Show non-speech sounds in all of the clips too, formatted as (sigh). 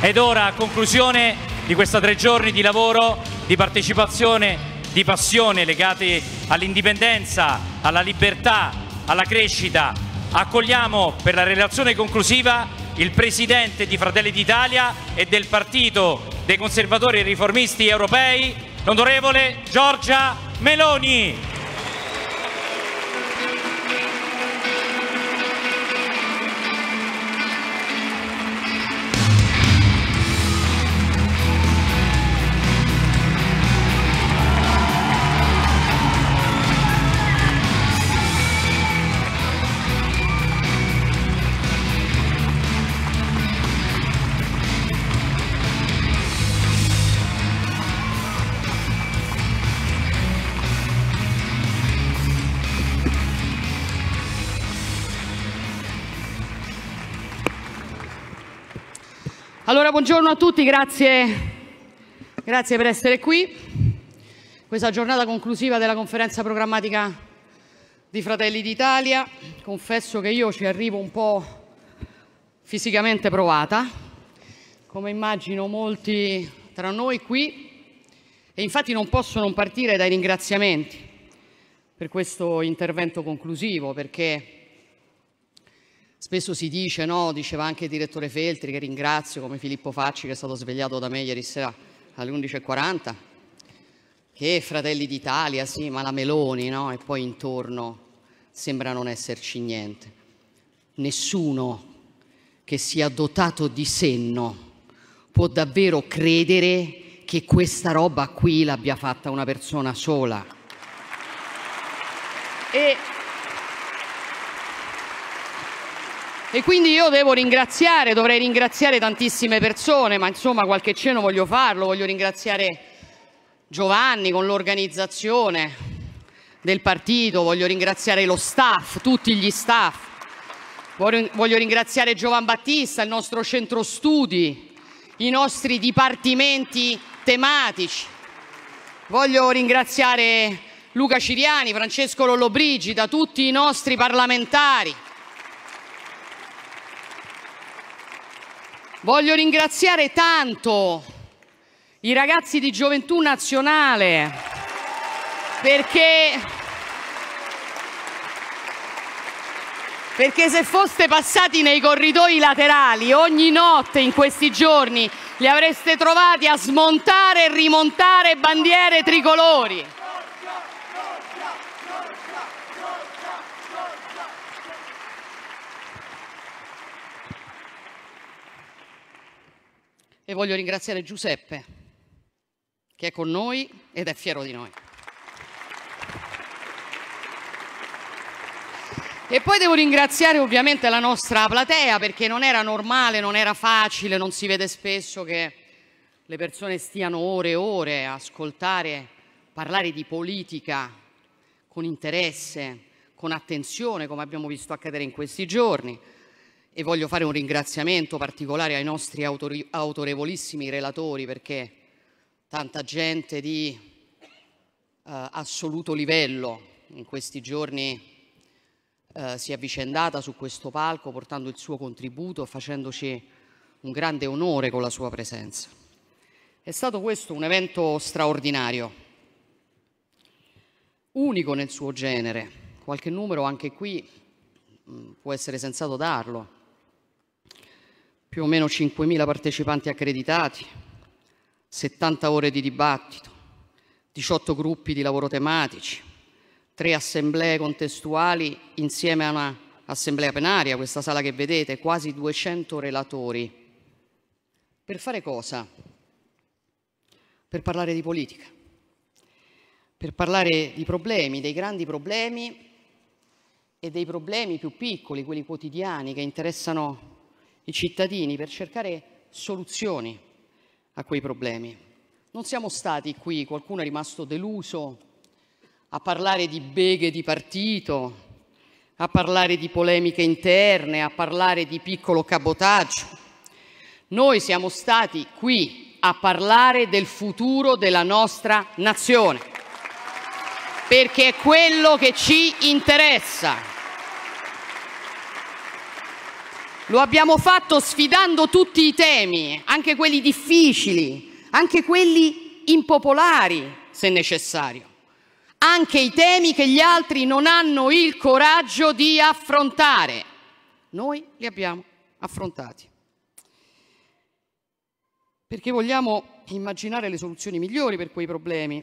Ed ora a conclusione di questi tre giorni di lavoro, di partecipazione, di passione legate all'indipendenza, alla libertà, alla crescita, accogliamo per la relazione conclusiva il Presidente di Fratelli d'Italia e del Partito dei Conservatori e Riformisti Europei, l'Onorevole Giorgia Meloni. Allora, buongiorno a tutti, grazie, grazie per essere qui. Questa giornata conclusiva della conferenza programmatica di Fratelli d'Italia. Confesso che io ci arrivo un po' fisicamente provata, come immagino molti tra noi qui, e infatti non posso non partire dai ringraziamenti per questo intervento conclusivo, perché Spesso si dice, no? diceva anche il direttore Feltri, che ringrazio, come Filippo Facci che è stato svegliato da me ieri sera alle 11.40, che Fratelli d'Italia, sì, ma la Meloni, no? E poi intorno sembra non esserci niente. Nessuno che sia dotato di senno può davvero credere che questa roba qui l'abbia fatta una persona sola. E E quindi io devo ringraziare, dovrei ringraziare tantissime persone, ma insomma qualche cenno voglio farlo, voglio ringraziare Giovanni con l'organizzazione del partito, voglio ringraziare lo staff, tutti gli staff, voglio ringraziare Giovan Battista, il nostro centro studi, i nostri dipartimenti tematici, voglio ringraziare Luca Ciriani, Francesco Lollobrigida, tutti i nostri parlamentari. Voglio ringraziare tanto i ragazzi di Gioventù Nazionale perché, perché se foste passati nei corridoi laterali ogni notte in questi giorni li avreste trovati a smontare e rimontare bandiere tricolori. e voglio ringraziare Giuseppe che è con noi ed è fiero di noi. E poi devo ringraziare ovviamente la nostra platea perché non era normale, non era facile, non si vede spesso che le persone stiano ore e ore a ascoltare parlare di politica con interesse, con attenzione, come abbiamo visto accadere in questi giorni e voglio fare un ringraziamento particolare ai nostri autori, autorevolissimi relatori perché tanta gente di eh, assoluto livello in questi giorni eh, si è avvicendata su questo palco portando il suo contributo, facendoci un grande onore con la sua presenza. È stato questo un evento straordinario, unico nel suo genere, qualche numero anche qui mh, mm, può essere sensato darlo più o meno 5.000 partecipanti accreditati, 70 ore di dibattito, 18 gruppi di lavoro tematici, tre assemblee contestuali insieme a un'assemblea plenaria, questa sala che vedete, quasi 200 relatori. Per fare cosa? Per parlare di politica, per parlare di problemi, dei grandi problemi e dei problemi più piccoli, quelli quotidiani che interessano i cittadini per cercare soluzioni a quei problemi. Non siamo stati qui, qualcuno è rimasto deluso a parlare di beghe di partito, a parlare di polemiche interne, a parlare di piccolo cabotaggio. Noi siamo stati qui a parlare del futuro della nostra nazione, perché è quello che ci interessa. Lo abbiamo fatto sfidando tutti i temi, anche quelli difficili, anche quelli impopolari, se necessario, anche i temi che gli altri non hanno il coraggio di affrontare. Noi li abbiamo affrontati. Perché vogliamo immaginare le soluzioni migliori per quei problemi.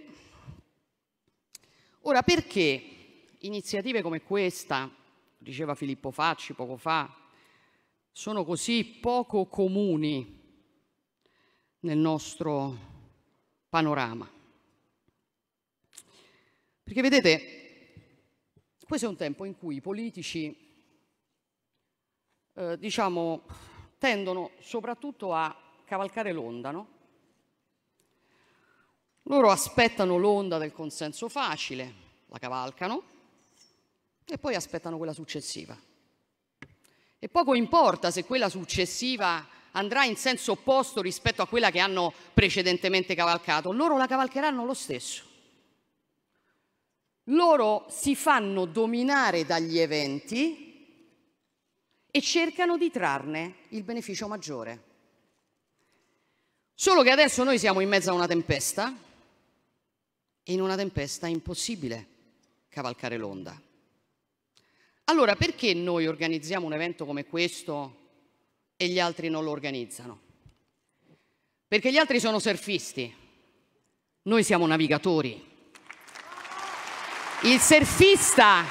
Ora, perché iniziative come questa, diceva Filippo Facci poco fa, sono così poco comuni nel nostro panorama. Perché vedete, questo è un tempo in cui i politici, eh, diciamo, tendono soprattutto a cavalcare l'onda, no? Loro aspettano l'onda del consenso facile, la cavalcano e poi aspettano quella successiva. E poco importa se quella successiva andrà in senso opposto rispetto a quella che hanno precedentemente cavalcato, loro la cavalcheranno lo stesso. Loro si fanno dominare dagli eventi e cercano di trarne il beneficio maggiore. Solo che adesso noi siamo in mezzo a una tempesta e in una tempesta è impossibile cavalcare l'onda. Allora, perché noi organizziamo un evento come questo e gli altri non lo organizzano? Perché gli altri sono surfisti, noi siamo navigatori. Il surfista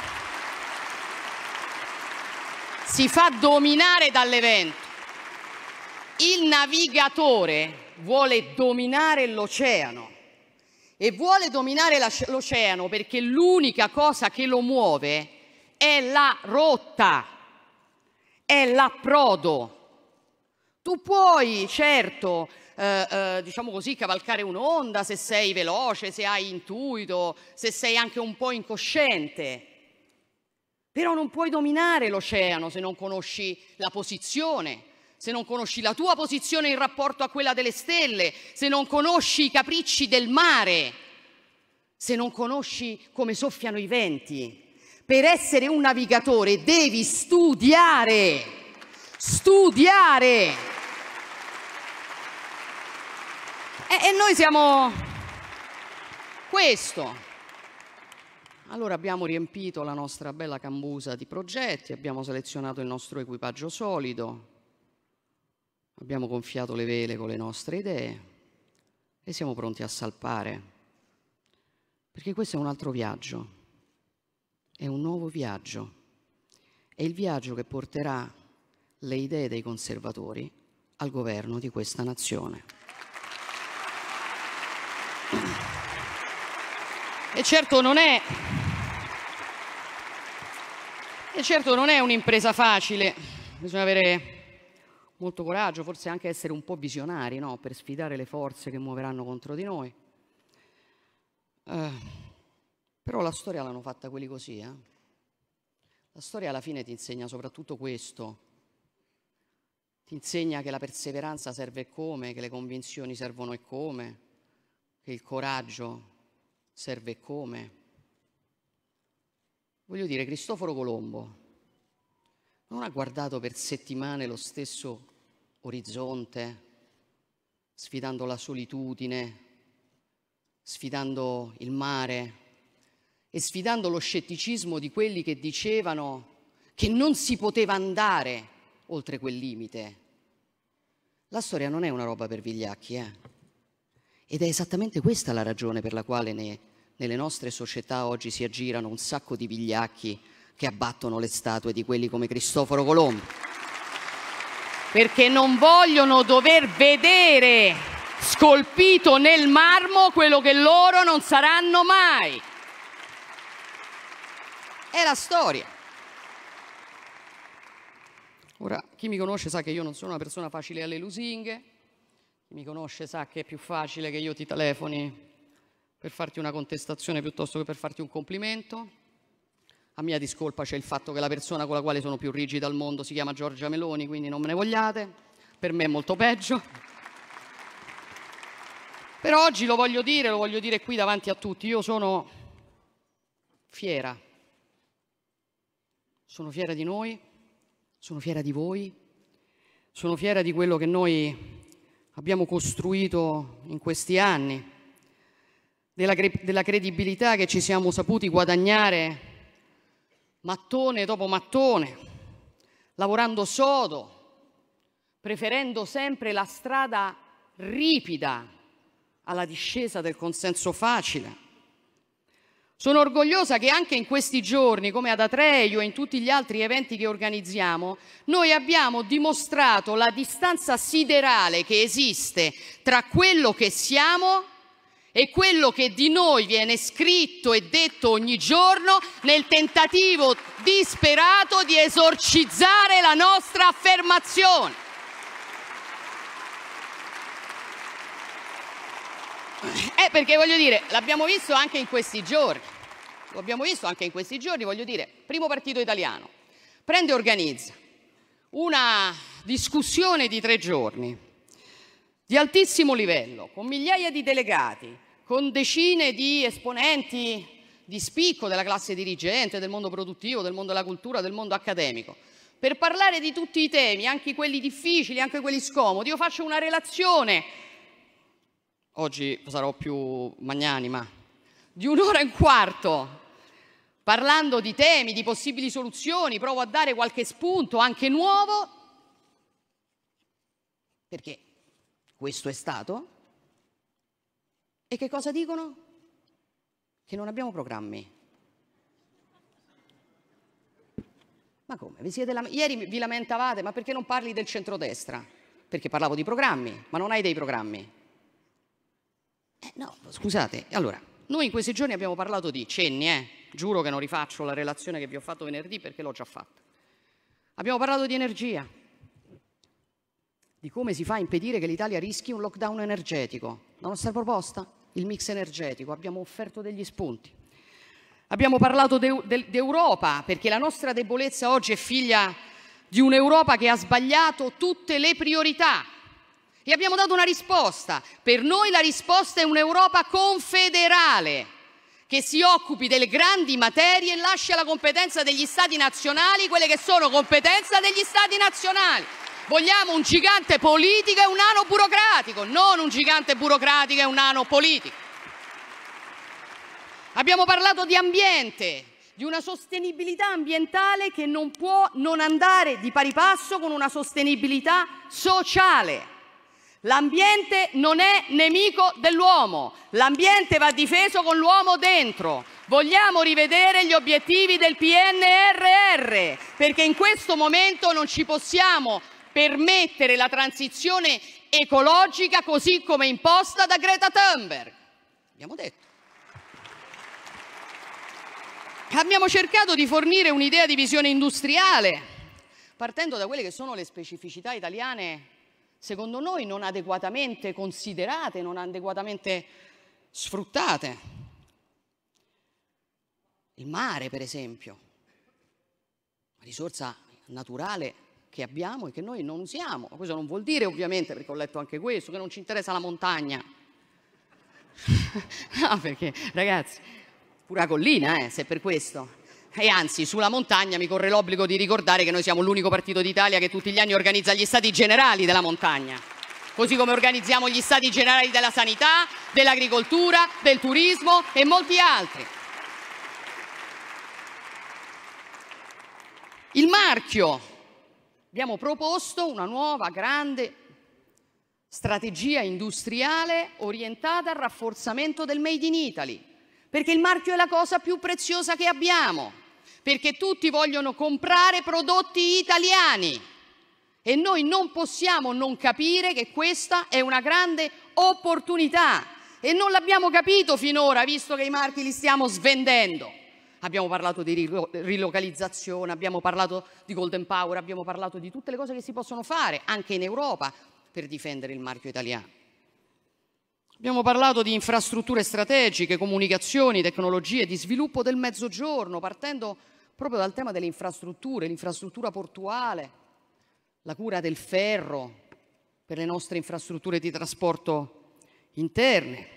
si fa dominare dall'evento. Il navigatore vuole dominare l'oceano e vuole dominare l'oceano perché l'unica cosa che lo muove è è la rotta, è l'approdo. Tu puoi, certo, eh, eh, diciamo così, cavalcare un'onda se sei veloce, se hai intuito, se sei anche un po' incosciente. Però non puoi dominare l'oceano se non conosci la posizione, se non conosci la tua posizione in rapporto a quella delle stelle, se non conosci i capricci del mare, se non conosci come soffiano i venti per essere un navigatore devi studiare, studiare. E, e noi siamo questo. Allora abbiamo riempito la nostra bella cambusa di progetti, abbiamo selezionato il nostro equipaggio solido, abbiamo gonfiato le vele con le nostre idee e siamo pronti a salpare. Perché questo è un altro viaggio è un nuovo viaggio, è il viaggio che porterà le idee dei conservatori al governo di questa nazione. E certo non è, e certo non è un'impresa facile, bisogna avere molto coraggio, forse anche essere un po' visionari no? per sfidare le forze che muoveranno contro di noi. Uh. Però la storia l'hanno fatta quelli così, eh? La storia alla fine ti insegna soprattutto questo. Ti insegna che la perseveranza serve come, che le convinzioni servono e come, che il coraggio serve come. Voglio dire, Cristoforo Colombo non ha guardato per settimane lo stesso orizzonte, sfidando la solitudine, sfidando il mare e sfidando lo scetticismo di quelli che dicevano che non si poteva andare oltre quel limite. La storia non è una roba per vigliacchi, eh? Ed è esattamente questa la ragione per la quale ne, nelle nostre società oggi si aggirano un sacco di vigliacchi che abbattono le statue di quelli come Cristoforo Colombo. Perché non vogliono dover vedere scolpito nel marmo quello che loro non saranno mai è la storia. Ora, chi mi conosce sa che io non sono una persona facile alle lusinghe, chi mi conosce sa che è più facile che io ti telefoni per farti una contestazione piuttosto che per farti un complimento. A mia discolpa c'è il fatto che la persona con la quale sono più rigida al mondo si chiama Giorgia Meloni, quindi non me ne vogliate, per me è molto peggio. Però oggi lo voglio dire, lo voglio dire qui davanti a tutti, io sono fiera sono fiera di noi, sono fiera di voi, sono fiera di quello che noi abbiamo costruito in questi anni, della, cre della credibilità che ci siamo saputi guadagnare mattone dopo mattone, lavorando sodo, preferendo sempre la strada ripida alla discesa del consenso facile. Sono orgogliosa che anche in questi giorni, come ad Atreio e in tutti gli altri eventi che organizziamo, noi abbiamo dimostrato la distanza siderale che esiste tra quello che siamo e quello che di noi viene scritto e detto ogni giorno nel tentativo disperato di esorcizzare la nostra affermazione. Eh, perché voglio dire, l'abbiamo visto anche in questi giorni lo abbiamo visto anche in questi giorni, voglio dire, primo partito italiano, prende e organizza una discussione di tre giorni di altissimo livello, con migliaia di delegati, con decine di esponenti di spicco della classe dirigente, del mondo produttivo, del mondo della cultura, del mondo accademico, per parlare di tutti i temi, anche quelli difficili, anche quelli scomodi. Io faccio una relazione, oggi sarò più magnanima, di un'ora e un quarto parlando di temi, di possibili soluzioni, provo a dare qualche spunto anche nuovo, perché questo è stato. E che cosa dicono? Che non abbiamo programmi. Ma come? Vi la... Ieri vi lamentavate, ma perché non parli del centrodestra? Perché parlavo di programmi, ma non hai dei programmi. Eh, no, scusate, allora, noi in questi giorni abbiamo parlato di cenni, eh? Giuro che non rifaccio la relazione che vi ho fatto venerdì perché l'ho già fatta. Abbiamo parlato di energia, di come si fa a impedire che l'Italia rischi un lockdown energetico. La nostra proposta? Il mix energetico. Abbiamo offerto degli spunti. Abbiamo parlato de- de- d'Europa perché la nostra debolezza oggi è figlia di un'Europa che ha sbagliato tutte le priorità. E abbiamo dato una risposta. Per noi la risposta è un'Europa confederale che si occupi delle grandi materie e lascia alla competenza degli Stati nazionali quelle che sono competenza degli Stati nazionali. Vogliamo un gigante politico e un nano burocratico, non un gigante burocratico e un nano politico. Abbiamo parlato di ambiente, di una sostenibilità ambientale che non può non andare di pari passo con una sostenibilità sociale. L'ambiente non è nemico dell'uomo, l'ambiente va difeso con l'uomo dentro. Vogliamo rivedere gli obiettivi del PNRR perché in questo momento non ci possiamo permettere la transizione ecologica così come imposta da Greta Thunberg. Abbiamo detto. Abbiamo cercato di fornire un'idea di visione industriale partendo da quelle che sono le specificità italiane secondo noi non adeguatamente considerate, non adeguatamente sfruttate. Il mare, per esempio, una risorsa naturale che abbiamo e che noi non usiamo. Ma Questo non vuol dire ovviamente, perché ho letto anche questo, che non ci interessa la montagna. (laughs) no, perché ragazzi, pura collina, eh, se per questo e anzi sulla montagna mi corre l'obbligo di ricordare che noi siamo l'unico partito d'Italia che tutti gli anni organizza gli stati generali della montagna, così come organizziamo gli stati generali della sanità, dell'agricoltura, del turismo e molti altri. Il marchio. Abbiamo proposto una nuova grande strategia industriale orientata al rafforzamento del Made in Italy, perché il marchio è la cosa più preziosa che abbiamo perché tutti vogliono comprare prodotti italiani e noi non possiamo non capire che questa è una grande opportunità e non l'abbiamo capito finora, visto che i marchi li stiamo svendendo. Abbiamo parlato di rilocalizzazione, abbiamo parlato di Golden Power, abbiamo parlato di tutte le cose che si possono fare anche in Europa per difendere il marchio italiano. Abbiamo parlato di infrastrutture strategiche, comunicazioni, tecnologie, di sviluppo del mezzogiorno, partendo proprio dal tema delle infrastrutture, l'infrastruttura portuale, la cura del ferro per le nostre infrastrutture di trasporto interne.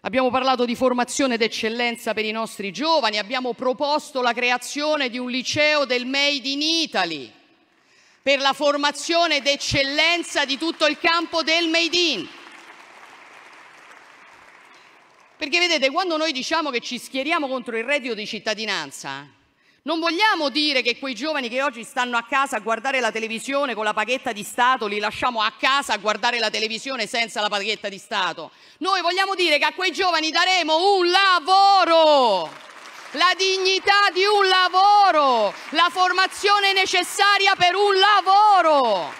Abbiamo parlato di formazione d'eccellenza per i nostri giovani, abbiamo proposto la creazione di un liceo del Made in Italy per la formazione d'eccellenza di tutto il campo del Made in. Perché vedete, quando noi diciamo che ci schieriamo contro il reddito di cittadinanza, non vogliamo dire che quei giovani che oggi stanno a casa a guardare la televisione con la paghetta di Stato li lasciamo a casa a guardare la televisione senza la paghetta di Stato. Noi vogliamo dire che a quei giovani daremo un lavoro, la dignità di un lavoro, la formazione necessaria per un lavoro.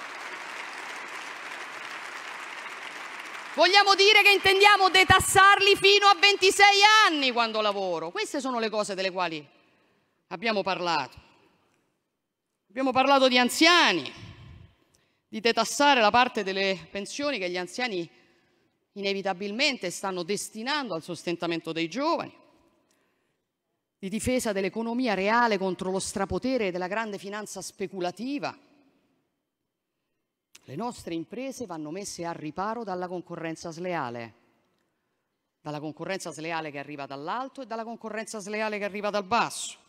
Vogliamo dire che intendiamo detassarli fino a 26 anni quando lavoro. Queste sono le cose delle quali abbiamo parlato. Abbiamo parlato di anziani, di detassare la parte delle pensioni che gli anziani inevitabilmente stanno destinando al sostentamento dei giovani, di difesa dell'economia reale contro lo strapotere della grande finanza speculativa. Le nostre imprese vanno messe al riparo dalla concorrenza sleale, dalla concorrenza sleale che arriva dall'alto e dalla concorrenza sleale che arriva dal basso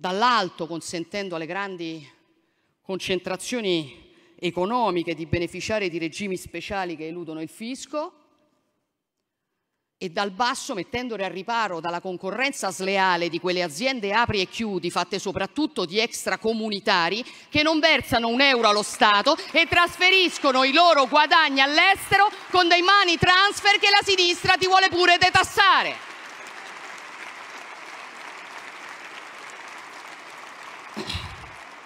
dall'alto, consentendo alle grandi concentrazioni economiche di beneficiare di regimi speciali che eludono il fisco e dal basso mettendole al riparo dalla concorrenza sleale di quelle aziende apri e chiudi fatte soprattutto di extracomunitari che non versano un euro allo Stato e trasferiscono i loro guadagni all'estero con dei money transfer che la sinistra ti vuole pure detassare.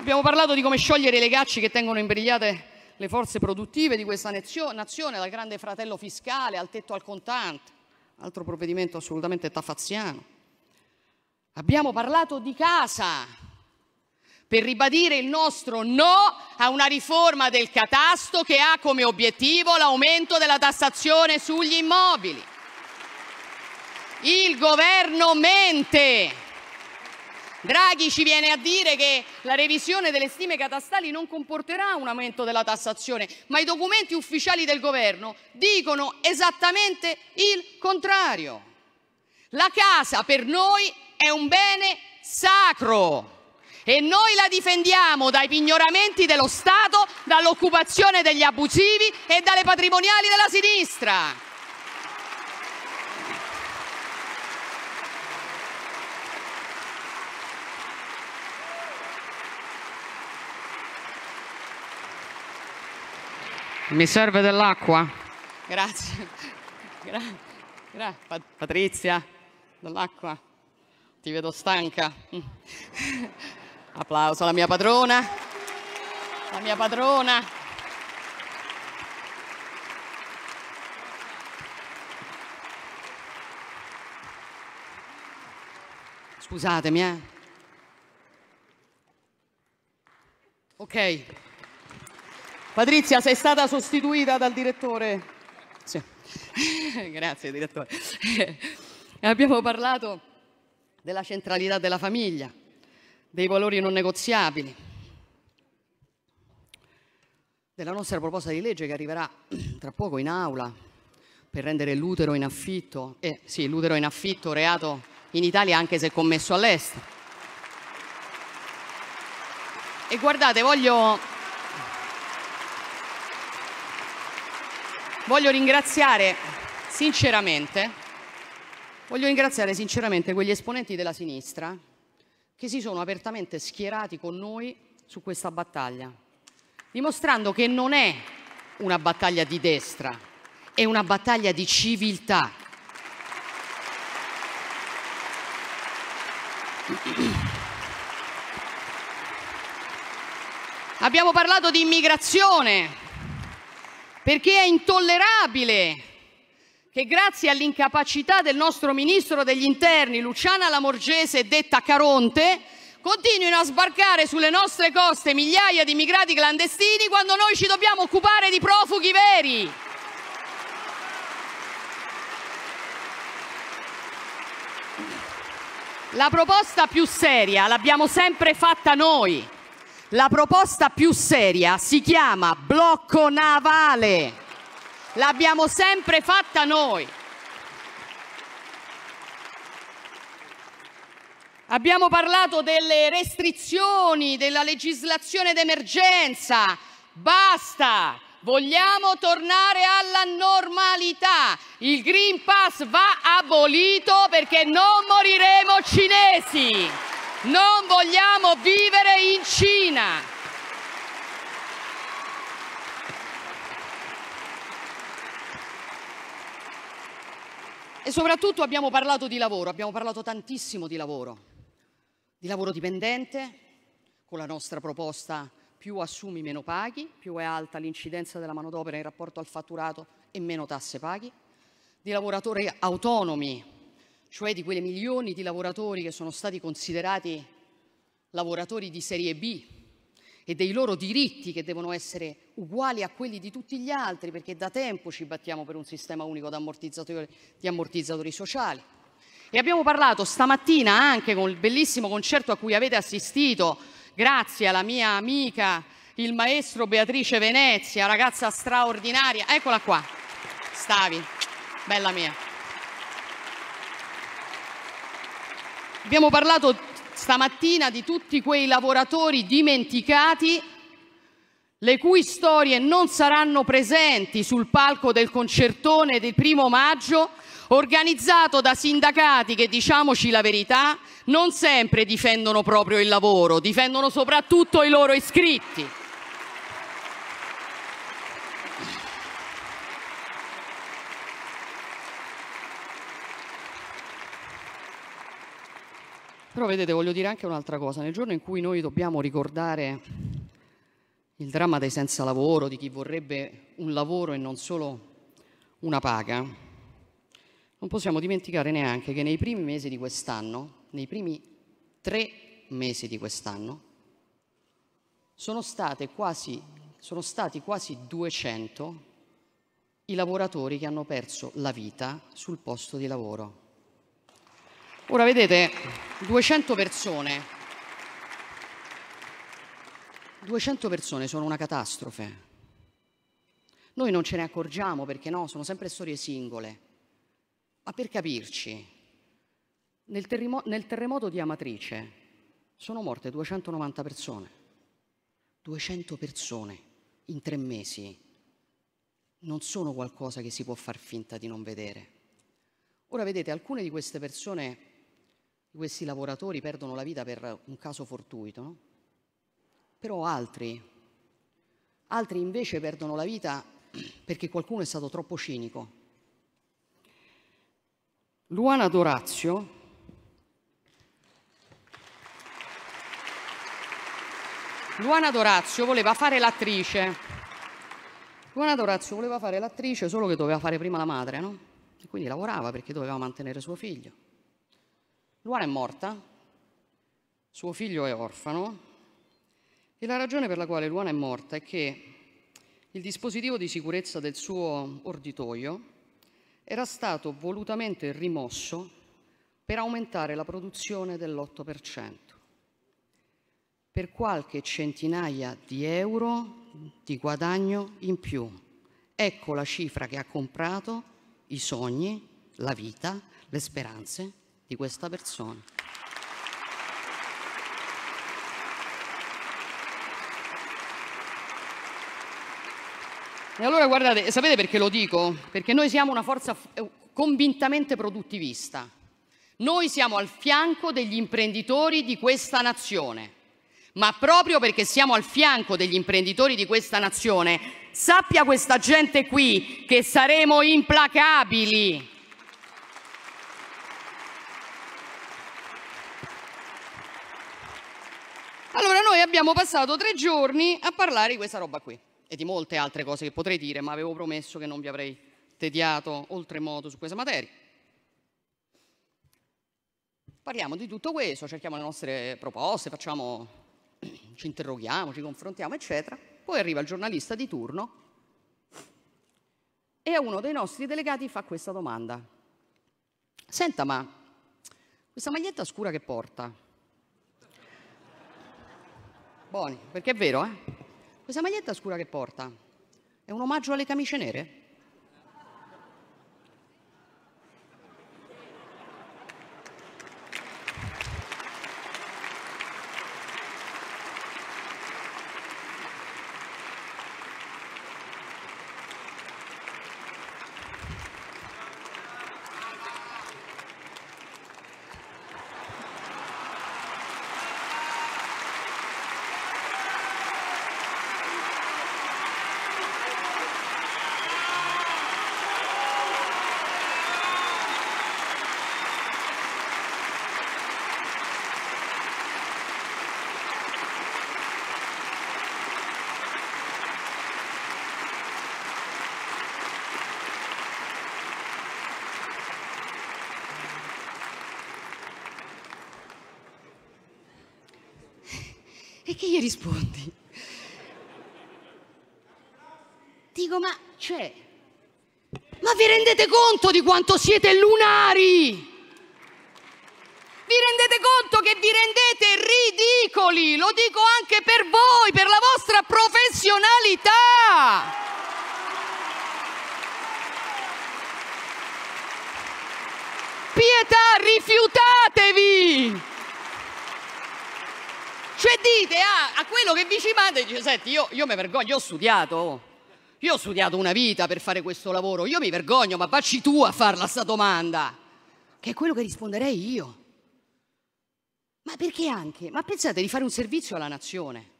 Abbiamo parlato di come sciogliere i legacci che tengono imbrigliate le forze produttive di questa nazione, dal grande fratello fiscale al tetto al contante, altro provvedimento assolutamente tafazziano. Abbiamo parlato di casa per ribadire il nostro no a una riforma del catasto che ha come obiettivo l'aumento della tassazione sugli immobili. Il governo mente Draghi ci viene a dire che la revisione delle stime catastali non comporterà un aumento della tassazione, ma i documenti ufficiali del governo dicono esattamente il contrario. La casa per noi è un bene sacro e noi la difendiamo dai pignoramenti dello Stato, dall'occupazione degli abusivi e dalle patrimoniali della sinistra. Mi serve dell'acqua. Grazie. Gra gra Pat Patrizia, dell'acqua. Ti vedo stanca. Mm. Applauso alla mia padrona. La mia padrona. Scusatemi, eh. Ok. Patrizia, sei stata sostituita dal direttore. Sì. (laughs) Grazie direttore. Eh, abbiamo parlato della centralità della famiglia, dei valori non negoziabili, della nostra proposta di legge che arriverà (clears throat) tra poco in aula per rendere l'utero in affitto, eh, sì, l'utero in affitto reato in Italia anche se commesso all'estero. E guardate, voglio Voglio ringraziare sinceramente, voglio ringraziare sinceramente quegli esponenti della sinistra che si sono apertamente schierati con noi su questa battaglia, dimostrando che non è una battaglia di destra, è una battaglia di civiltà. Abbiamo parlato di immigrazione, perché è intollerabile che grazie all'incapacità del nostro ministro degli interni Luciana Lamorgese detta Caronte continuino a sbarcare sulle nostre coste migliaia di immigrati clandestini quando noi ci dobbiamo occupare di profughi veri. La proposta più seria l'abbiamo sempre fatta noi. La proposta più seria si chiama blocco navale. L'abbiamo sempre fatta noi. Abbiamo parlato delle restrizioni, della legislazione d'emergenza. Basta! Vogliamo tornare alla normalità. Il Green Pass va abolito perché non moriremo cinesi. Non vogliamo vivere in Cina. E soprattutto abbiamo parlato di lavoro, abbiamo parlato tantissimo di lavoro, di lavoro dipendente, con la nostra proposta più assumi meno paghi, più è alta l'incidenza della manodopera in rapporto al fatturato e meno tasse paghi, di lavoratori autonomi cioè di quei milioni di lavoratori che sono stati considerati lavoratori di serie B e dei loro diritti che devono essere uguali a quelli di tutti gli altri, perché da tempo ci battiamo per un sistema unico di ammortizzatori sociali. E abbiamo parlato stamattina anche con il bellissimo concerto a cui avete assistito, grazie alla mia amica, il maestro Beatrice Venezia, ragazza straordinaria. Eccola qua, stavi, bella mia. Abbiamo parlato stamattina di tutti quei lavoratori dimenticati le cui storie non saranno presenti sul palco del concertone del primo maggio organizzato da sindacati che, diciamoci la verità, non sempre difendono proprio il lavoro, difendono soprattutto i loro iscritti. Però vedete, voglio dire anche un'altra cosa, nel giorno in cui noi dobbiamo ricordare il dramma dei senza lavoro, di chi vorrebbe un lavoro e non solo una paga, non possiamo dimenticare neanche che nei primi mesi di quest'anno, nei primi tre mesi di quest'anno, sono, quasi, sono stati quasi 200 i lavoratori che hanno perso la vita sul posto di lavoro. Ora vedete, 200 persone, 200 persone sono una catastrofe. Noi non ce ne accorgiamo perché no, sono sempre storie singole. Ma per capirci, nel, terremo nel terremoto di Amatrice sono morte 290 persone. 200 persone in tre mesi non sono qualcosa che si può far finta di non vedere. Ora vedete, alcune di queste persone questi lavoratori perdono la vita per un caso fortuito, no? però altri, altri invece perdono la vita (clears throat) perché qualcuno è stato troppo cinico. Luana Dorazio, Luana Dorazio voleva fare l'attrice. Luana Dorazio voleva fare l'attrice, solo che doveva fare prima la madre, no? E quindi lavorava perché doveva mantenere suo figlio. Luana è morta, suo figlio è orfano e la ragione per la quale Luana è morta è che il dispositivo di sicurezza del suo orditoio era stato volutamente rimosso per aumentare la produzione dell'8%. Per qualche centinaia di euro di guadagno in più. Ecco la cifra che ha comprato i sogni, la vita, le speranze di questa persona. E allora guardate, sapete perché lo dico? Perché noi siamo una forza eh, convintamente produttivista. Noi siamo al fianco degli imprenditori di questa nazione, ma proprio perché siamo al fianco degli imprenditori di questa nazione, sappia questa gente qui che saremo implacabili. abbiamo passato tre giorni a parlare di questa roba qui e di molte altre cose che potrei dire, ma avevo promesso che non vi avrei tediato oltremodo su questa materia. Parliamo di tutto questo, cerchiamo le nostre proposte, facciamo, (clears throat) ci interroghiamo, ci confrontiamo, eccetera. Poi arriva il giornalista di turno e a uno dei nostri delegati fa questa domanda. Senta, ma questa maglietta scura che porta, Buoni, perché è vero, eh? Questa maglietta scura che porta è un omaggio alle camicie nere? E che gli rispondi? Dico, ma cioè, ma vi rendete conto di quanto siete lunari? Vi rendete conto che vi rendete ridicoli? Lo dico anche per voi, per la vostra professionalità. Pietà, rifiutatevi! dite a, a quello che vi ci manda e dice, senti, io, io mi vergogno, io ho studiato, io ho studiato una vita per fare questo lavoro, io mi vergogno, ma vacci tu a farla sta domanda, che è quello che risponderei io. Ma perché anche? Ma pensate di fare un servizio alla nazione?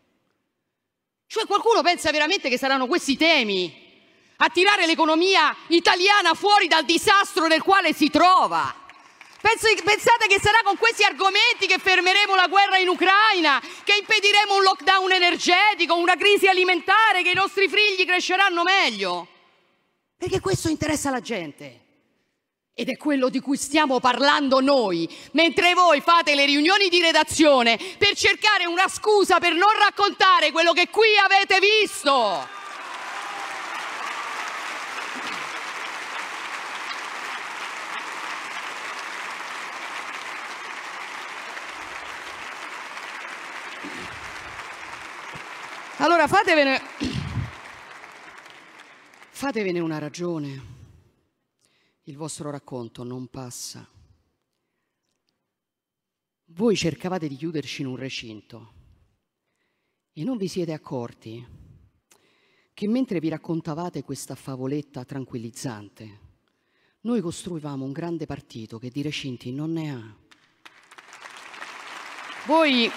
Cioè qualcuno pensa veramente che saranno questi temi a tirare l'economia italiana fuori dal disastro nel quale si trova? Penso, pensate che sarà con questi argomenti che fermeremo la guerra in Ucraina, che impediremo un lockdown energetico, una crisi alimentare, che i nostri figli cresceranno meglio? Perché questo interessa la gente. Ed è quello di cui stiamo parlando noi, mentre voi fate le riunioni di redazione per cercare una scusa per non raccontare quello che qui avete visto. Allora fatevene, fatevene una ragione. Il vostro racconto non passa. Voi cercavate di chiuderci in un recinto e non vi siete accorti che mentre vi raccontavate questa favoletta tranquillizzante, noi costruivamo un grande partito che di recinti non ne ha. Voi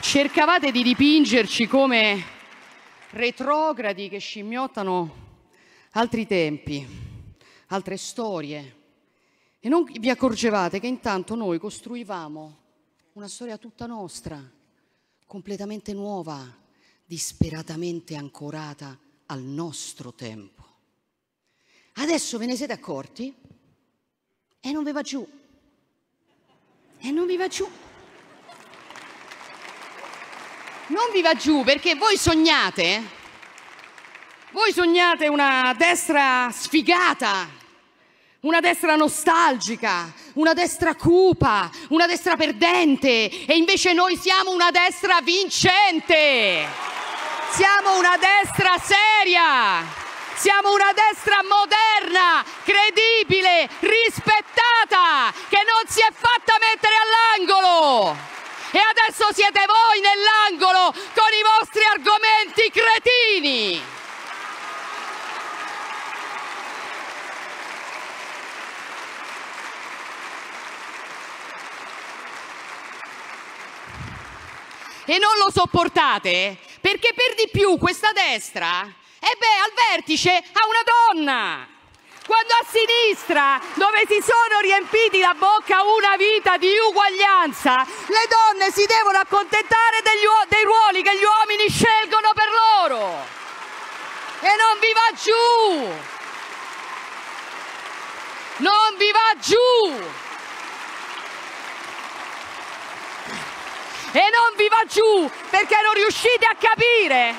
cercavate di dipingerci come retrogradi che scimmiottano altri tempi, altre storie. E non vi accorgevate che intanto noi costruivamo una storia tutta nostra, completamente nuova, disperatamente ancorata al nostro tempo. Adesso ve ne siete accorti e non vi va giù. E non vi va giù. Non vi va giù perché voi sognate, eh? voi sognate una destra sfigata, una destra nostalgica, una destra cupa, una destra perdente e invece noi siamo una destra vincente, siamo una destra seria, siamo una destra moderna, credibile, rispettata, che non si è fatta mettere all'angolo e adesso siete voi nell'angolo con i vostri argomenti cretini. E non lo sopportate perché per di più questa destra, e eh beh, al vertice ha una donna. Quando a sinistra, dove si sono riempiti la bocca una vita di uguaglianza, le donne si devono accontentare dei ruoli che gli uomini scelgono per loro. E non vi va giù! Non vi va giù! e non vi va giù perché non riuscite a capire.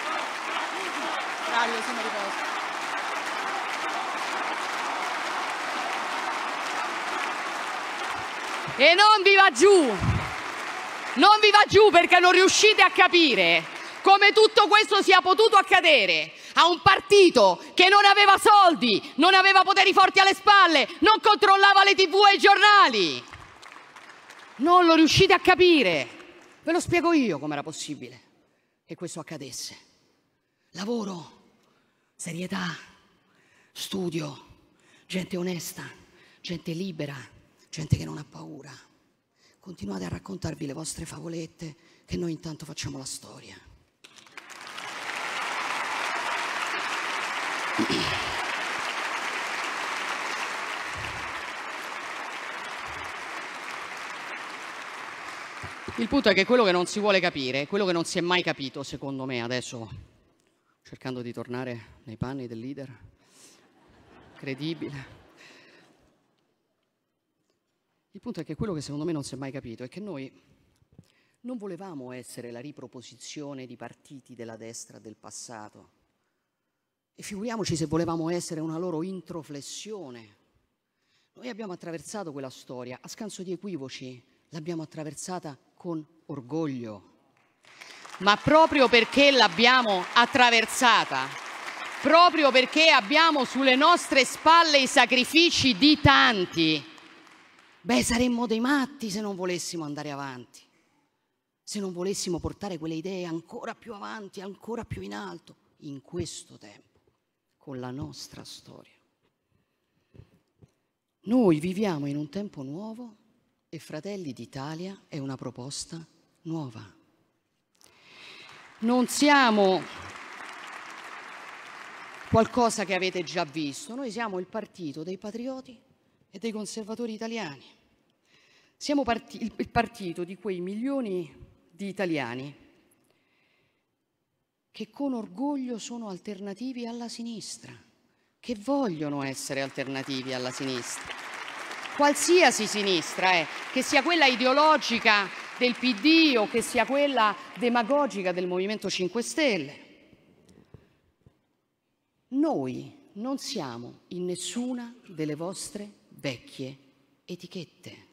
E non vi va giù, non vi va giù perché non riuscite a capire come tutto questo sia potuto accadere a un partito che non aveva soldi, non aveva poteri forti alle spalle, non controllava le tv e i giornali. Non lo riuscite a capire. Ve lo spiego io come era possibile che questo accadesse. Lavoro, serietà, studio, gente onesta, gente libera gente che non ha paura. Continuate a raccontarvi le vostre favolette che noi intanto facciamo la storia. Il punto è che quello che non si vuole capire, quello che non si è mai capito, secondo me, adesso cercando di tornare nei panni del leader, credibile il punto è che quello che secondo me non si è mai capito è che noi non volevamo essere la riproposizione di partiti della destra del passato. E figuriamoci se volevamo essere una loro introflessione. Noi abbiamo attraversato quella storia, a scanso di equivoci, l'abbiamo attraversata con orgoglio. Ma proprio perché l'abbiamo attraversata, proprio perché abbiamo sulle nostre spalle i sacrifici di tanti, Beh, saremmo dei matti se non volessimo andare avanti, se non volessimo portare quelle idee ancora più avanti, ancora più in alto, in questo tempo, con la nostra storia. Noi viviamo in un tempo nuovo e Fratelli d'Italia è una proposta nuova. Non siamo qualcosa che avete già visto, noi siamo il partito dei patrioti e dei conservatori italiani. Siamo parti- il partito di quei milioni di italiani che con orgoglio sono alternativi alla sinistra, che vogliono essere alternativi alla sinistra. Qualsiasi sinistra, eh, che sia quella ideologica del PD o che sia quella demagogica del Movimento 5 Stelle. Noi non siamo in nessuna delle vostre vecchie etichette.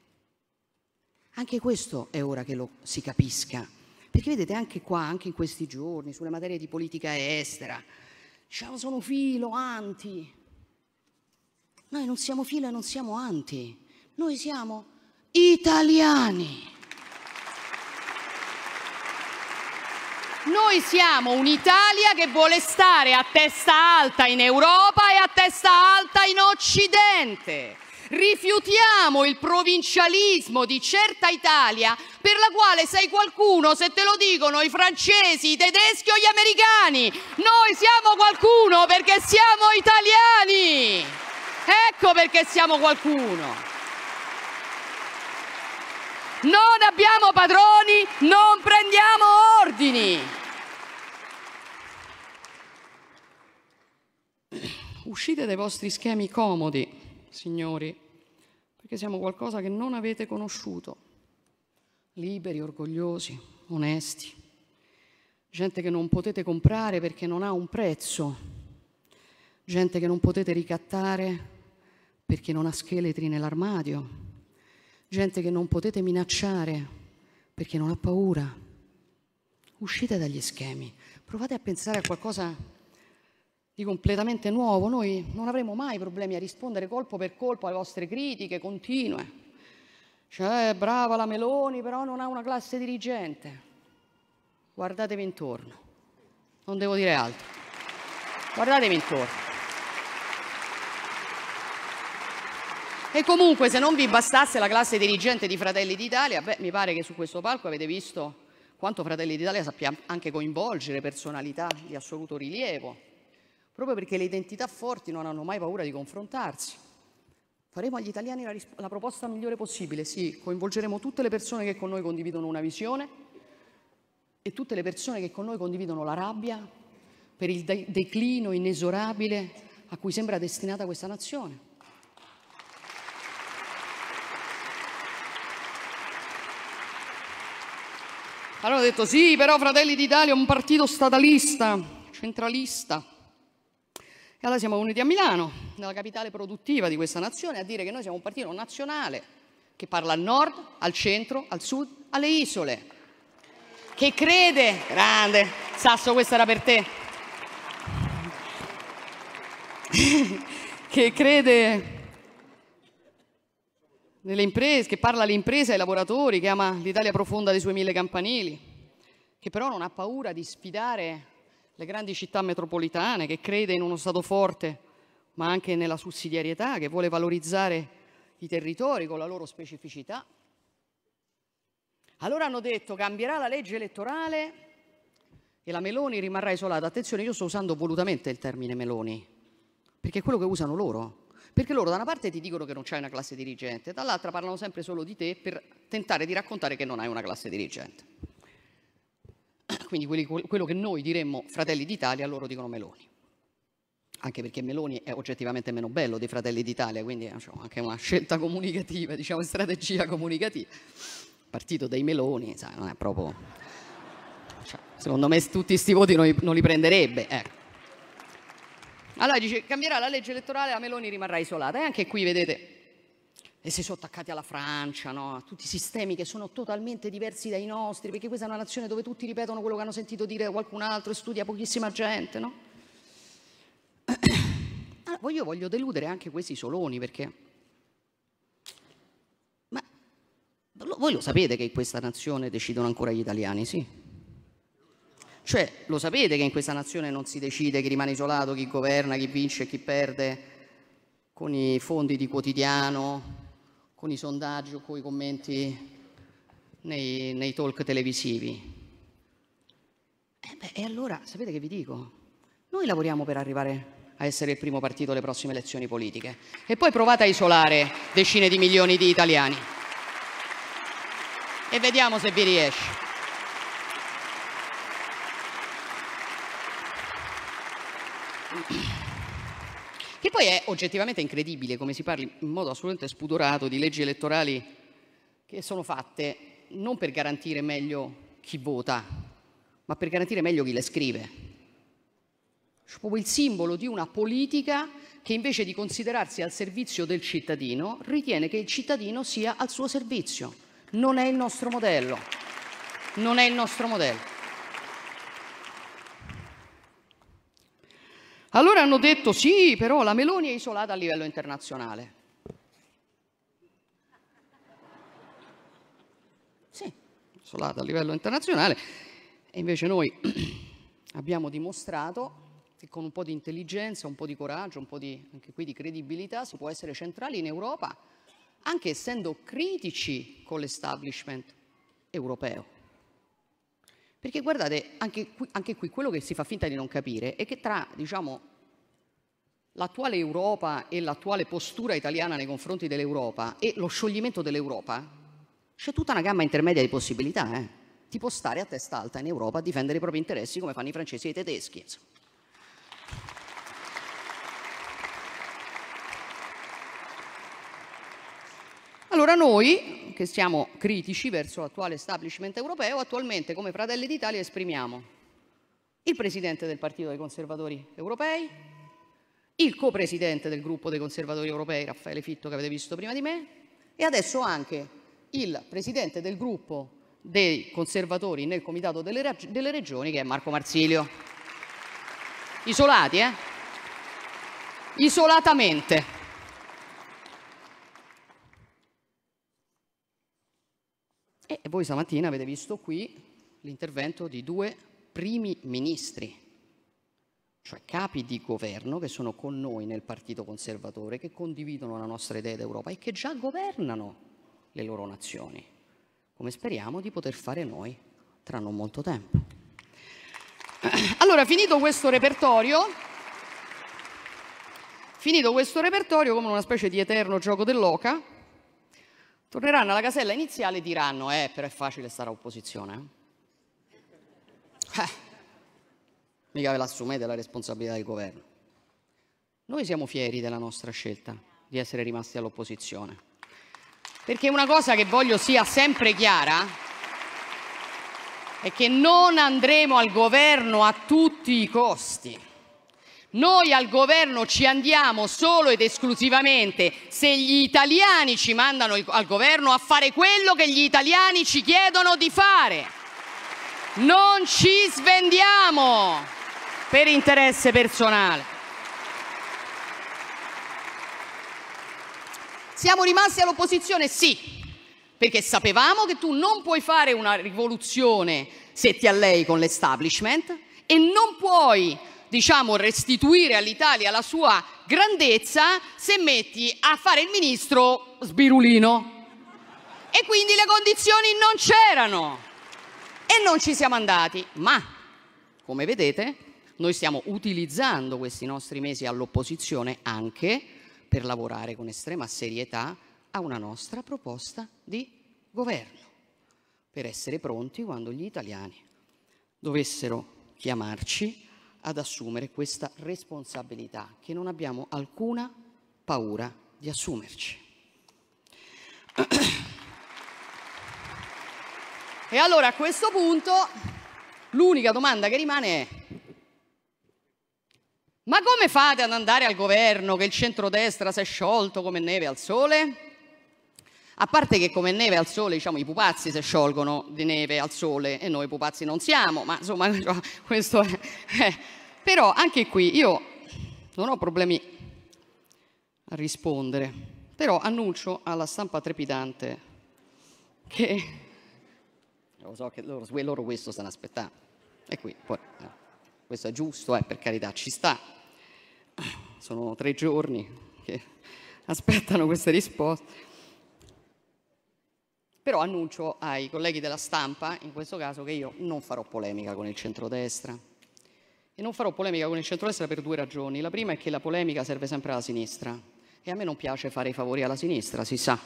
Anche questo è ora che lo si capisca, perché vedete anche qua, anche in questi giorni, sulle materie di politica estera, diciamo sono filo, anti. Noi non siamo filo e non siamo anti, noi siamo italiani. Noi siamo un'Italia che vuole stare a testa alta in Europa e a testa alta in Occidente. Rifiutiamo il provincialismo di certa Italia per la quale sei qualcuno se te lo dicono i francesi, i tedeschi o gli americani. Noi siamo qualcuno perché siamo italiani. Ecco perché siamo qualcuno. Non abbiamo padroni, non prendiamo ordini. Uscite dai vostri schemi comodi signori, perché siamo qualcosa che non avete conosciuto, liberi, orgogliosi, onesti, gente che non potete comprare perché non ha un prezzo, gente che non potete ricattare perché non ha scheletri nell'armadio, gente che non potete minacciare perché non ha paura. Uscite dagli schemi, provate a pensare a qualcosa di completamente nuovo, noi non avremo mai problemi a rispondere colpo per colpo alle vostre critiche continue. Cioè, brava la Meloni, però non ha una classe dirigente. Guardatevi intorno, non devo dire altro. Guardatevi intorno. E comunque, se non vi bastasse la classe dirigente di Fratelli d'Italia, beh, mi pare che su questo palco avete visto quanto Fratelli d'Italia sappia anche coinvolgere personalità di assoluto rilievo proprio perché le identità forti non hanno mai paura di confrontarsi. Faremo agli italiani la, la, proposta migliore possibile, sì, coinvolgeremo tutte le persone che con noi condividono una visione e tutte le persone che con noi condividono la rabbia per il de declino inesorabile a cui sembra destinata questa nazione. Allora ho detto sì, però Fratelli d'Italia è un partito statalista, centralista, e allora siamo venuti a Milano, nella capitale produttiva di questa nazione, a dire che noi siamo un partito nazionale che parla al nord, al centro, al sud, alle isole, che crede, grande, Sasso questa era per te, che crede nelle imprese, che parla alle imprese, ai lavoratori, che ama l'Italia profonda dei suoi mille campanili, che però non ha paura di sfidare le grandi città metropolitane, che crede in uno Stato forte, ma anche nella sussidiarietà, che vuole valorizzare i territori con la loro specificità. Allora hanno detto cambierà la legge elettorale e la Meloni rimarrà isolata. Attenzione, io sto usando volutamente il termine Meloni, perché è quello che usano loro. Perché loro da una parte ti dicono che non c'è una classe dirigente, dall'altra parlano sempre solo di te per tentare di raccontare che non hai una classe dirigente quindi quelli, quello che noi diremmo Fratelli d'Italia, loro dicono Meloni. Anche perché Meloni è oggettivamente meno bello dei Fratelli d'Italia, quindi è cioè, anche una scelta (laughs) comunicativa, diciamo strategia comunicativa. partito dei Meloni, sai, non è proprio... Cioè, secondo me tutti questi voti non li, non li prenderebbe, ecco. Allora dice, cambierà la legge elettorale, la Meloni rimarrà isolata. E anche qui, vedete, e si sono attaccati alla Francia, no? a tutti i sistemi che sono totalmente diversi dai nostri, perché questa è una nazione dove tutti ripetono quello che hanno sentito dire da qualcun altro e studia pochissima gente. No? (coughs) Allora, io voglio deludere anche questi soloni perché... Ma voi lo sapete che in questa nazione decidono ancora gli italiani, sì? Cioè, lo sapete che in questa nazione non si decide chi rimane isolato, chi governa, chi vince, e chi perde, con i fondi di quotidiano, con i sondaggi o con i commenti nei, nei talk televisivi. E, eh beh, e allora, sapete che vi dico? Noi lavoriamo per arrivare a essere il primo partito alle prossime elezioni politiche e poi provate a isolare decine di milioni di italiani e vediamo se vi riesce. poi è oggettivamente incredibile come si parli in modo assolutamente spudorato di leggi elettorali che sono fatte non per garantire meglio chi vota, ma per garantire meglio chi le scrive. C'è proprio il simbolo di una politica che invece di considerarsi al servizio del cittadino ritiene che il cittadino sia al suo servizio. Non è il nostro modello. Non è il nostro modello. Allora hanno detto sì, però la Meloni è isolata a livello internazionale. Sì, isolata a livello internazionale. E invece noi (clears throat) abbiamo dimostrato che con un po' di intelligenza, un po' di coraggio, un po' di, anche qui di credibilità si può essere centrali in Europa, anche essendo critici con l'establishment europeo. Perché guardate, anche qui, anche qui, quello che si fa finta di non capire è che tra diciamo, l'attuale Europa e l'attuale postura italiana nei confronti dell'Europa e lo scioglimento dell'Europa c'è tutta una gamma intermedia di possibilità. Eh? Ti può stare a testa alta in Europa a difendere i propri interessi come fanno i francesi e i tedeschi. Insomma. Allora noi che siamo critici verso l'attuale establishment europeo, attualmente come Fratelli d'Italia esprimiamo il presidente del Partito dei Conservatori Europei, il copresidente del gruppo dei Conservatori Europei, Raffaele Fitto, che avete visto prima di me, e adesso anche il presidente del gruppo dei Conservatori nel Comitato delle, rag- delle Regioni, che è Marco Marsilio. Isolati, eh? Isolatamente. E voi stamattina avete visto qui l'intervento di due primi ministri, cioè capi di governo che sono con noi nel Partito Conservatore, che condividono la nostra idea d'Europa e che già governano le loro nazioni, come speriamo di poter fare noi tra non molto tempo. (clears throat) Allora, finito questo repertorio, finito questo repertorio come una specie di eterno gioco dell'oca, torneranno alla casella iniziale e diranno, eh, però è facile stare opposizione. Eh. eh. Mica ve l'assumete la responsabilità del governo. Noi siamo fieri della nostra scelta di essere rimasti all'opposizione. Perché una cosa che voglio sia sempre chiara è che non andremo al governo a tutti i costi. Noi al governo ci andiamo solo ed esclusivamente se gli italiani ci mandano al governo a fare quello che gli italiani ci chiedono di fare. Non ci svendiamo per interesse personale. Siamo rimasti all'opposizione? Sì, perché sapevamo che tu non puoi fare una rivoluzione se ti allei con l'establishment e non puoi diciamo, restituire all'Italia la sua grandezza se metti a fare il ministro sbirulino. E quindi le condizioni non c'erano. E non ci siamo andati. Ma, come vedete, noi stiamo utilizzando questi nostri mesi all'opposizione anche per lavorare con estrema serietà a una nostra proposta di governo, per essere pronti quando gli italiani dovessero chiamarci ad assumere questa responsabilità che non abbiamo alcuna paura di assumerci. (clears throat) E allora a questo punto l'unica domanda che rimane è ma come fate ad andare al governo che il centrodestra si è sciolto come neve al sole? A parte che come neve al sole, diciamo, i pupazzi si sciolgono di neve al sole e noi pupazzi non siamo, ma insomma (laughs) questo è... Eh. Però anche qui io non ho problemi a rispondere, però annuncio alla stampa trepidante che... Lo so che loro, loro questo stanno aspettando. E qui, poi, eh, questo è giusto, eh, per carità, ci sta. Sono tre giorni che aspettano queste risposte però annuncio ai colleghi della stampa, in questo caso, che io non farò polemica con il centrodestra. E non farò polemica con il centrodestra per due ragioni. La prima è che la polemica serve sempre alla sinistra e a me non piace fare i favori alla sinistra, si sa.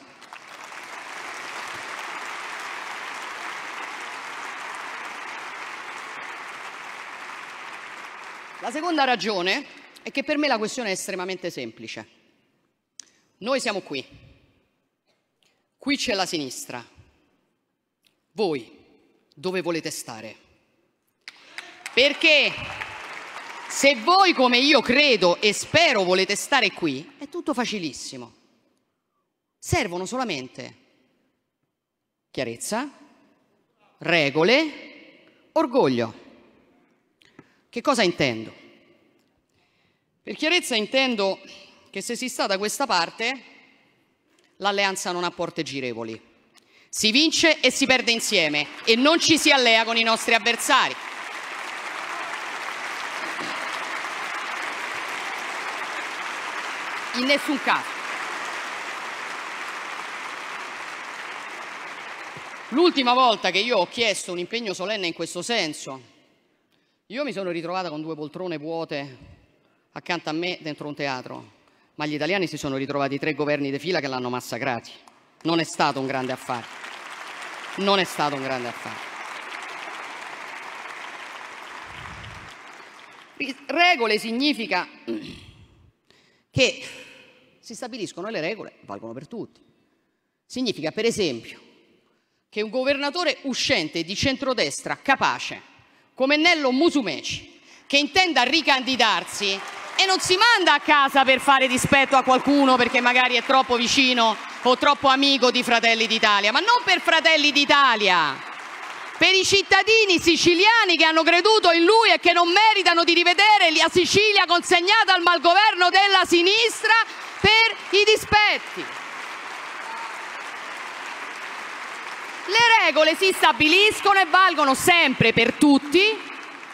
La seconda ragione è che per me la questione è estremamente semplice. Noi siamo qui, Qui c'è la sinistra. Voi dove volete stare? Perché se voi come io credo e spero volete stare qui, è tutto facilissimo. Servono solamente chiarezza, regole, orgoglio. Che cosa intendo? Per chiarezza intendo che se si sta da questa parte l'alleanza non ha porte girevoli. Si vince e si perde insieme e non ci si allea con i nostri avversari. In nessun caso. L'ultima volta che io ho chiesto un impegno solenne in questo senso, io mi sono ritrovata con due poltrone vuote accanto a me dentro un teatro ma gli italiani si sono ritrovati tre governi di fila che l'hanno massacrati. Non è stato un grande affare. Non è stato un grande affare. Regole significa che si stabiliscono le regole, valgono per tutti. Significa, per esempio, che un governatore uscente di centrodestra capace, come Nello Musumeci, che intenda ricandidarsi e non si manda a casa per fare dispetto a qualcuno perché magari è troppo vicino o troppo amico di Fratelli d'Italia, ma non per Fratelli d'Italia, per i cittadini siciliani che hanno creduto in lui e che non meritano di rivedere la Sicilia consegnata al malgoverno della sinistra per i dispetti. Le regole si stabiliscono e valgono sempre per tutti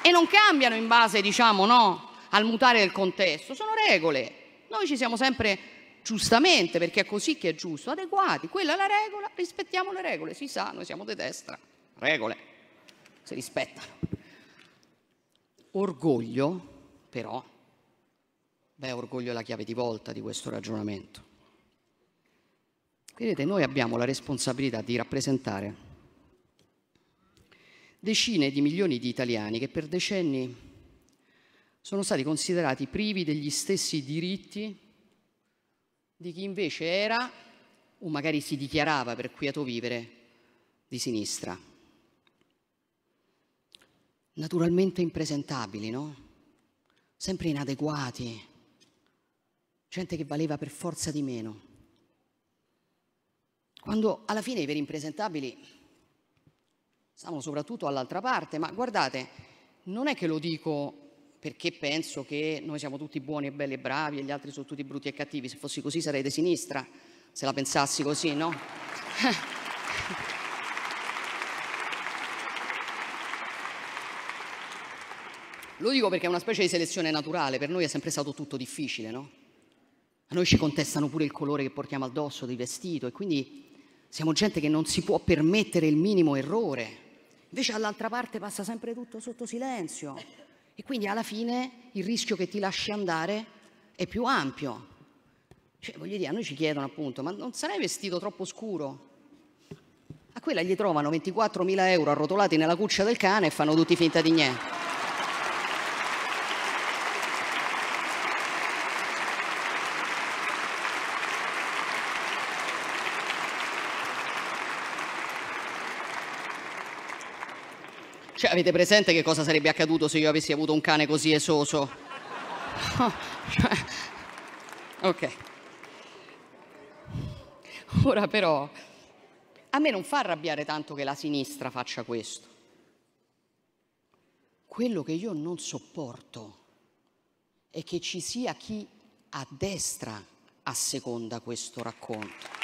e non cambiano in base, diciamo, no, al mutare del contesto, sono regole. Noi ci siamo sempre giustamente, perché è così che è giusto, adeguati, quella è la regola, rispettiamo le regole, si sa, noi siamo di destra, regole si rispettano. Orgoglio, però, beh, orgoglio è la chiave di volta di questo ragionamento. Vedete, noi abbiamo la responsabilità di rappresentare decine di milioni di italiani che per decenni sono stati considerati privi degli stessi diritti di chi invece era o magari si dichiarava per quieto vivere di sinistra. Naturalmente impresentabili, no? Sempre inadeguati, gente che valeva per forza di meno. Quando alla fine i veri impresentabili stavano soprattutto all'altra parte, ma guardate, non è che lo dico perché penso che noi siamo tutti buoni e belli e bravi e gli altri sono tutti brutti e cattivi. Se fossi così sarei di sinistra, se la pensassi così, no? (laughs) Lo dico perché è una specie di selezione naturale, per noi è sempre stato tutto difficile, no? A noi ci contestano pure il colore che portiamo addosso, di vestito, e quindi siamo gente che non si può permettere il minimo errore. Invece all'altra parte passa sempre tutto sotto silenzio e quindi alla fine il rischio che ti lasci andare è più ampio. Cioè, voglio dire, a noi ci chiedono appunto, ma non sarai vestito troppo scuro? A quella gli trovano 24.000 euro arrotolati nella cuccia del cane e fanno tutti finta di niente. Cioè, avete presente che cosa sarebbe accaduto se io avessi avuto un cane così esoso? (laughs) ok. Ora però, a me non fa arrabbiare tanto che la sinistra faccia questo. Quello che io non sopporto è che ci sia chi a destra asseconda questo racconto.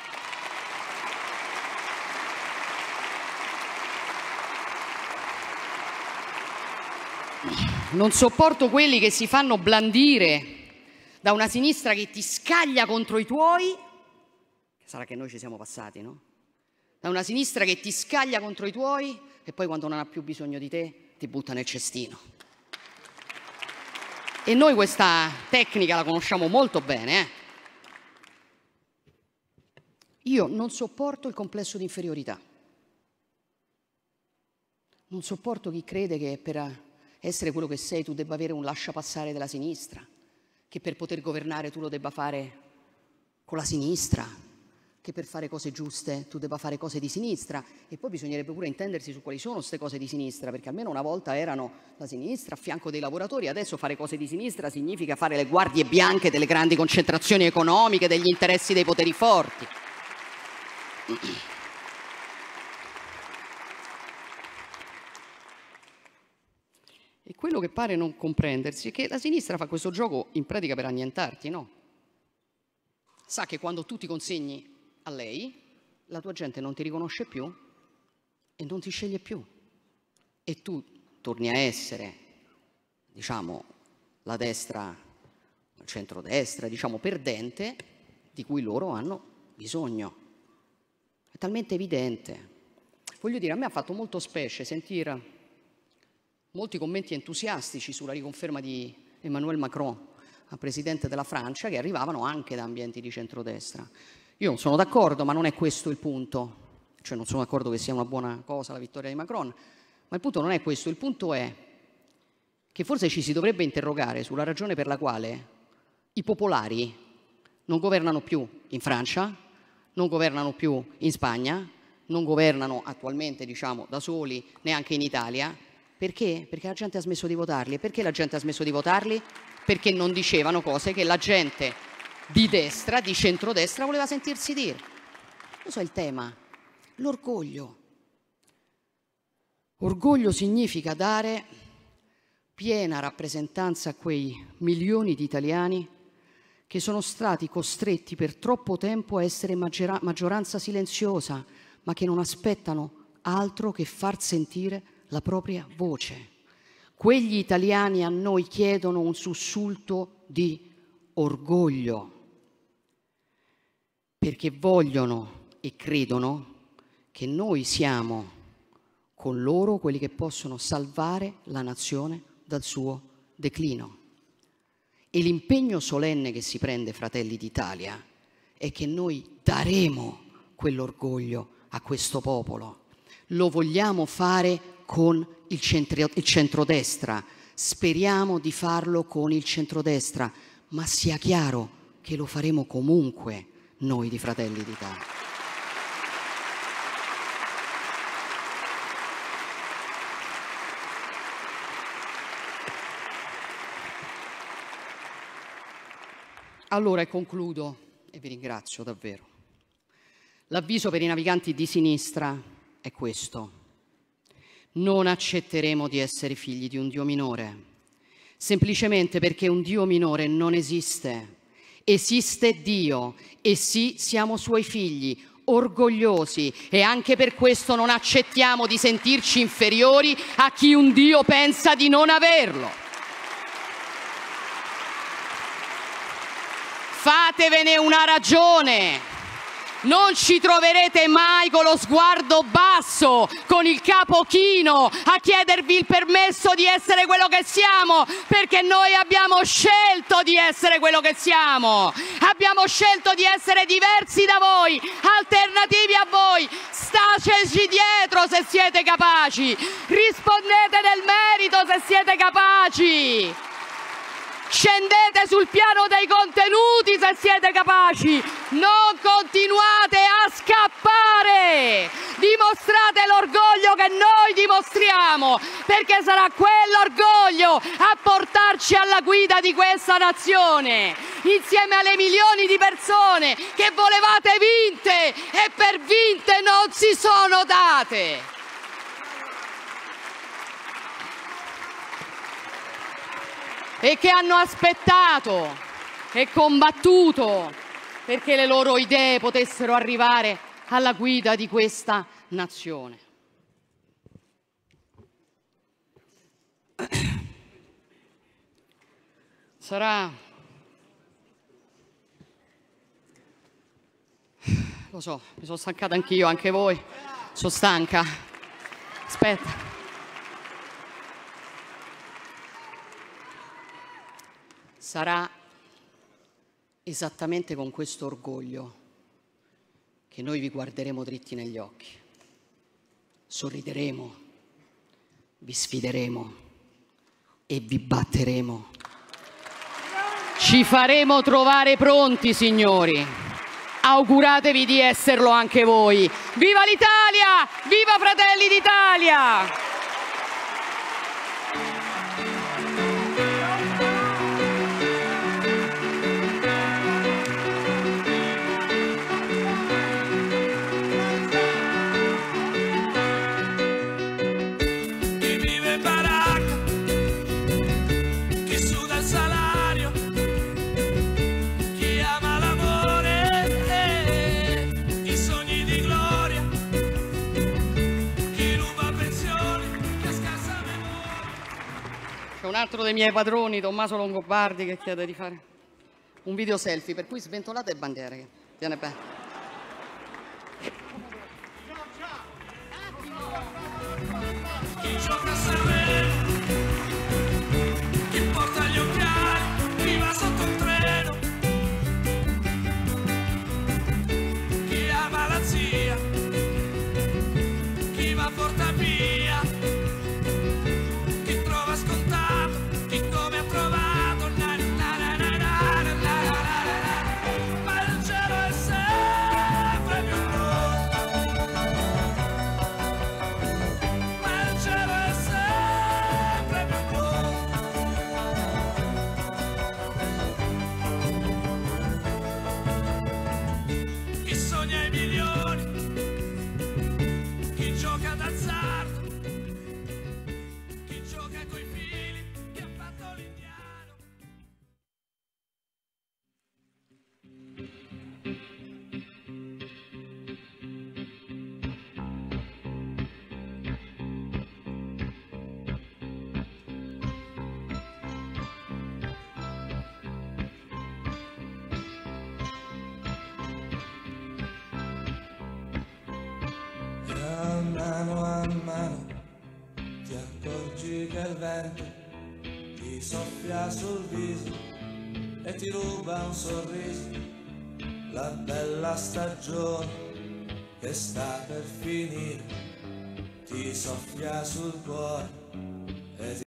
Non sopporto quelli che si fanno blandire da una sinistra che ti scaglia contro i tuoi, sarà che noi ci siamo passati, no? Da una sinistra che ti scaglia contro i tuoi e poi quando non ha più bisogno di te ti butta nel cestino. E noi questa tecnica la conosciamo molto bene, eh? Io non sopporto il complesso di inferiorità. Non sopporto chi crede che per essere quello che sei tu debba avere un lasciapassare della sinistra, che per poter governare tu lo debba fare con la sinistra, che per fare cose giuste tu debba fare cose di sinistra e poi bisognerebbe pure intendersi su quali sono queste cose di sinistra, perché almeno una volta erano la sinistra a fianco dei lavoratori, adesso fare cose di sinistra significa fare le guardie bianche delle grandi concentrazioni economiche, degli interessi dei poteri forti. E quello che pare non comprendersi è che la sinistra fa questo gioco in pratica per annientarti, no? Sa che quando tu ti consegni a lei, la tua gente non ti riconosce più e non ti sceglie più. E tu torni a essere, diciamo, la destra, il centrodestra, diciamo, perdente di cui loro hanno bisogno. È talmente evidente. Voglio dire, a me ha fatto molto specie sentire molti commenti entusiastici sulla riconferma di Emmanuel Macron a presidente della Francia che arrivavano anche da ambienti di centrodestra. Io non sono d'accordo, ma non è questo il punto. Cioè non sono d'accordo che sia una buona cosa la vittoria di Macron, ma il punto non è questo, il punto è che forse ci si dovrebbe interrogare sulla ragione per la quale i popolari non governano più in Francia, non governano più in Spagna, non governano attualmente diciamo da soli neanche in Italia perché? Perché la gente ha smesso di votarli. E perché la gente ha smesso di votarli? Perché non dicevano cose che la gente di destra, di centrodestra, voleva sentirsi dire. Questo è il tema. L'orgoglio. Orgoglio significa dare piena rappresentanza a quei milioni di italiani che sono stati costretti per troppo tempo a essere maggioranza silenziosa, ma che non aspettano altro che far sentire la propria voce. Quegli italiani a noi chiedono un sussulto di orgoglio, perché vogliono e credono che noi siamo con loro quelli che possono salvare la nazione dal suo declino. E l'impegno solenne che si prende Fratelli d'Italia è che noi daremo quell'orgoglio a questo popolo. Lo vogliamo fare con il, centri- il centrodestra, speriamo di farlo con il centrodestra, ma sia chiaro che lo faremo comunque noi di Fratelli d'Italia. Allora, e concludo, e vi ringrazio davvero. L'avviso per i naviganti di sinistra è questo non accetteremo di essere figli di un Dio minore, semplicemente perché un Dio minore non esiste. Esiste Dio e sì, siamo suoi figli, orgogliosi e anche per questo non accettiamo di sentirci inferiori a chi un Dio pensa di non averlo. Fatevene una ragione. Non ci troverete mai con lo sguardo basso, con il capo chino, a chiedervi il permesso di essere quello che siamo, perché noi abbiamo scelto di essere quello che siamo. Abbiamo scelto di essere diversi da voi, alternativi a voi. Stateci dietro se siete capaci. Rispondete nel merito se siete capaci. Scendete sul piano dei contenuti se siete capaci. Non continuate a scappare. Dimostrate l'orgoglio che noi dimostriamo, perché sarà quell'orgoglio a portarci alla guida di questa nazione, insieme alle milioni di persone che volevate vinte e per vinte non si sono date. e che hanno aspettato e combattuto perché le loro idee potessero arrivare alla guida di questa nazione. Sarà, lo so, mi sono stancata anch'io, anche voi, sono stanca. Aspetta. sarà esattamente con questo orgoglio che noi vi guarderemo dritti negli occhi, sorrideremo, vi sfideremo e vi batteremo. Ci faremo trovare pronti, signori. Auguratevi di esserlo anche voi. Viva l'Italia! Viva Fratelli d'Italia! un altro dei miei padroni, Tommaso Longobardi, che chiede di fare un video selfie, per cui sventolate le bandiere, viene bene. Ciao, ciao. sta per finire, ti soffia sul cuore